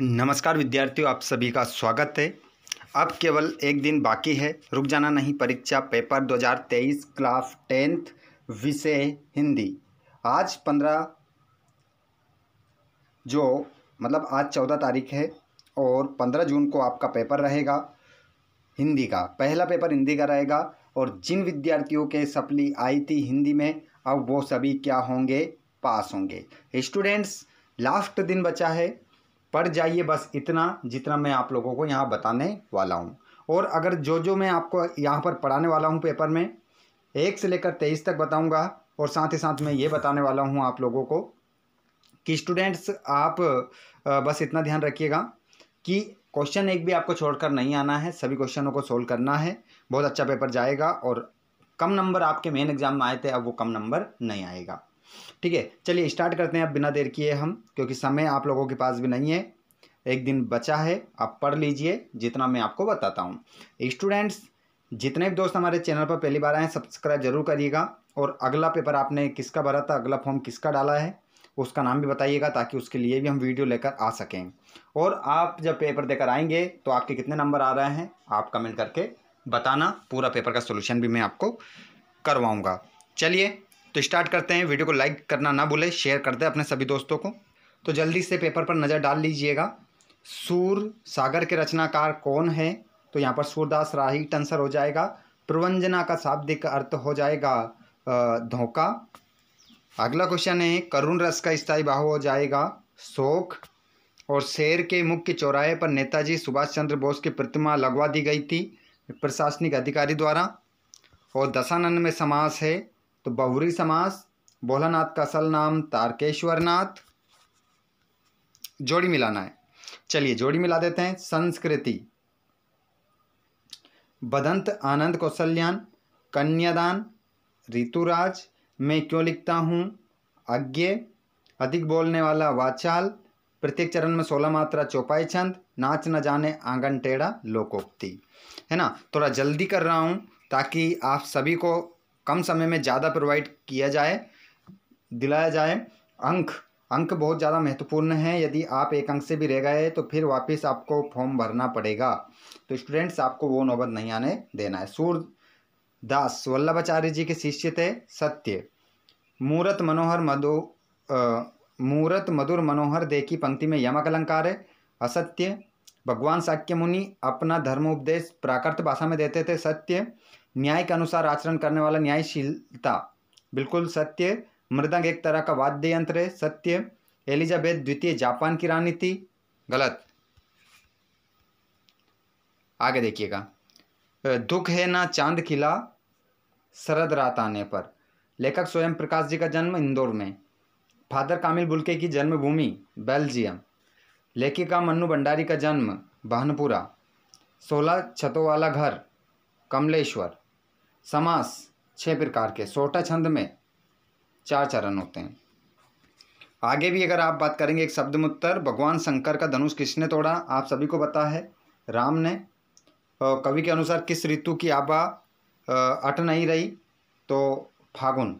नमस्कार विद्यार्थियों आप सभी का स्वागत है अब केवल एक दिन बाकी है रुक जाना नहीं परीक्षा पेपर 2023 क्लास टेंथ विषय हिंदी आज पंद्रह जो मतलब आज चौदह तारीख है और पंद्रह जून को आपका पेपर रहेगा हिंदी का पहला पेपर हिंदी का रहेगा और जिन विद्यार्थियों के सप्ली आई थी हिंदी में अब वो सभी क्या होंगे पास होंगे स्टूडेंट्स लास्ट दिन बचा है पढ़ जाइए बस इतना जितना मैं आप लोगों को यहाँ बताने वाला हूँ और अगर जो जो मैं आपको यहाँ पर पढ़ाने वाला हूँ पेपर में एक से लेकर तेईस तक बताऊँगा और साथ ही साथ मैं ये बताने वाला हूँ आप लोगों को कि स्टूडेंट्स आप बस इतना ध्यान रखिएगा कि क्वेश्चन एक भी आपको छोड़कर नहीं आना है सभी क्वेश्चनों को सोल्व करना है बहुत अच्छा पेपर जाएगा और कम नंबर आपके मेन एग्ज़ाम में आए थे अब वो कम नंबर नहीं आएगा ठीक है चलिए स्टार्ट करते हैं अब बिना देर किए हम क्योंकि समय आप लोगों के पास भी नहीं है एक दिन बचा है आप पढ़ लीजिए जितना मैं आपको बताता हूँ स्टूडेंट्स जितने भी दोस्त हमारे चैनल पर पहली बार आए हैं सब्सक्राइब जरूर करिएगा और अगला पेपर आपने किसका भरा था अगला फॉर्म किसका डाला है उसका नाम भी बताइएगा ताकि उसके लिए भी हम वीडियो लेकर आ सकें और आप जब पेपर देकर आएंगे तो आपके कितने नंबर आ रहे हैं आप कमेंट करके बताना पूरा पेपर का सोल्यूशन भी मैं आपको करवाऊँगा चलिए तो स्टार्ट करते हैं वीडियो को लाइक करना ना भूलें शेयर करते हैं अपने सभी दोस्तों को तो जल्दी से पेपर पर नज़र डाल लीजिएगा सूर सागर के रचनाकार कौन है तो यहाँ पर सूरदास राही आंसर हो जाएगा प्रवंजना का शाब्दिक अर्थ हो जाएगा धोखा अगला क्वेश्चन है करुण रस का स्थायी बाहु हो जाएगा शोक और शेर के मुख्य चौराहे पर नेताजी सुभाष चंद्र बोस की प्रतिमा लगवा दी गई थी प्रशासनिक अधिकारी द्वारा और दशानंद में समास है तो बहुरी समास भोलानाथ का असल नाम तारकेश्वरनाथ जोड़ी मिलाना है चलिए जोड़ी मिला देते हैं संस्कृति बदंत आनंद कौशल्यान कन्यादान ऋतुराज मैं क्यों लिखता हूँ अज्ञ अधिक बोलने वाला वाचाल प्रत्येक चरण में सोलह मात्रा चौपाई छंद नाच न जाने आंगन टेढ़ा लोकोक्ति है ना थोड़ा जल्दी कर रहा हूँ ताकि आप सभी को कम समय में ज़्यादा प्रोवाइड किया जाए दिलाया जाए अंक अंक बहुत ज़्यादा महत्वपूर्ण है यदि आप एक अंक से भी रह गए तो फिर वापस आपको फॉर्म भरना पड़ेगा तो स्टूडेंट्स आपको वो नौबत नहीं आने देना है दास वल्लभाचार्य जी के शिष्य थे सत्य मूर्त मनोहर मधु मूर्त मधुर मनोहर दे की पंक्ति में यमक अलंकार है असत्य भगवान शाक्य मुनि अपना धर्मोपदेश प्राकृत भाषा में देते थे सत्य न्याय के अनुसार आचरण करने वाला न्यायशीलता बिल्कुल सत्य मृदंग एक तरह का वाद्य यंत्र है सत्य एलिजाबेथ द्वितीय जापान की रानी थी गलत आगे देखिएगा दुख है ना चांद खिला शरद रात आने पर लेखक स्वयं प्रकाश जी का जन्म इंदौर में फादर कामिल बुलके की जन्मभूमि बेल्जियम लेखिका मन्नू भंडारी का जन्म बहनपुरा सोलह छतों वाला घर कमलेश्वर समास छः प्रकार के सोटा छंद में चार चरण होते हैं आगे भी अगर आप बात करेंगे एक शब्द मुत्तर भगवान शंकर का धनुष किसने तोड़ा आप सभी को पता है राम ने कवि के अनुसार किस ऋतु की आभा अट नहीं रही तो फागुन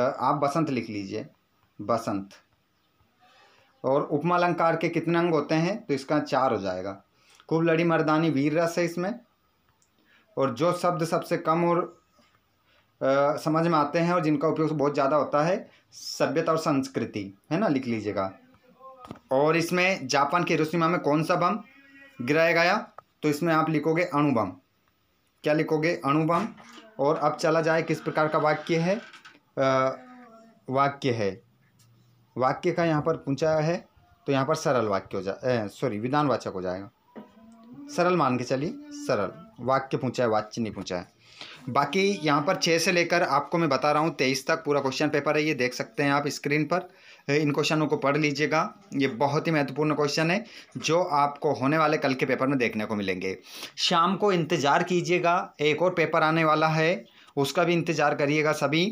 आप बसंत लिख लीजिए बसंत और उपमालंकार के कितने अंग होते हैं तो इसका चार हो जाएगा खूब लड़ी मर्दानी वीर रस है इसमें और जो शब्द सबसे कम और आ, समझ में आते हैं और जिनका उपयोग बहुत ज़्यादा होता है सभ्यता और संस्कृति है ना लिख लीजिएगा और इसमें जापान के हिरोशिमा में कौन सा बम गिराया गया तो इसमें आप लिखोगे अणुबम क्या लिखोगे अणुबम और अब चला जाए किस प्रकार का वाक्य है वाक्य है वाक्य का यहाँ पर पूछा है तो यहाँ पर सरल वाक्य हो जाए सॉरी विधानवाचक हो जाएगा सरल मान के चलिए सरल वाक्य पूछा है वाच्य नहीं पूछा है बाकी यहाँ पर छः से लेकर आपको मैं बता रहा हूँ तेईस तक पूरा क्वेश्चन पेपर है ये देख सकते हैं आप स्क्रीन पर इन क्वेश्चनों को पढ़ लीजिएगा ये बहुत ही महत्वपूर्ण क्वेश्चन है जो आपको होने वाले कल के पेपर में देखने को मिलेंगे शाम को इंतज़ार कीजिएगा एक और पेपर आने वाला है उसका भी इंतज़ार करिएगा सभी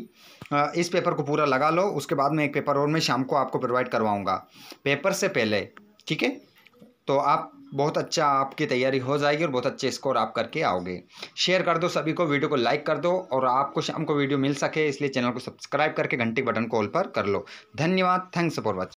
इस पेपर को पूरा लगा लो उसके बाद में एक पेपर और मैं शाम को आपको प्रोवाइड करवाऊँगा पेपर से पहले ठीक है तो आप बहुत अच्छा आपकी तैयारी हो जाएगी और बहुत अच्छे स्कोर आप करके आओगे शेयर कर दो सभी को वीडियो को लाइक कर दो और आपको शाम को वीडियो मिल सके इसलिए चैनल को सब्सक्राइब करके घंटी बटन कॉल पर कर लो धन्यवाद थैंक्स फॉर वॉचिंग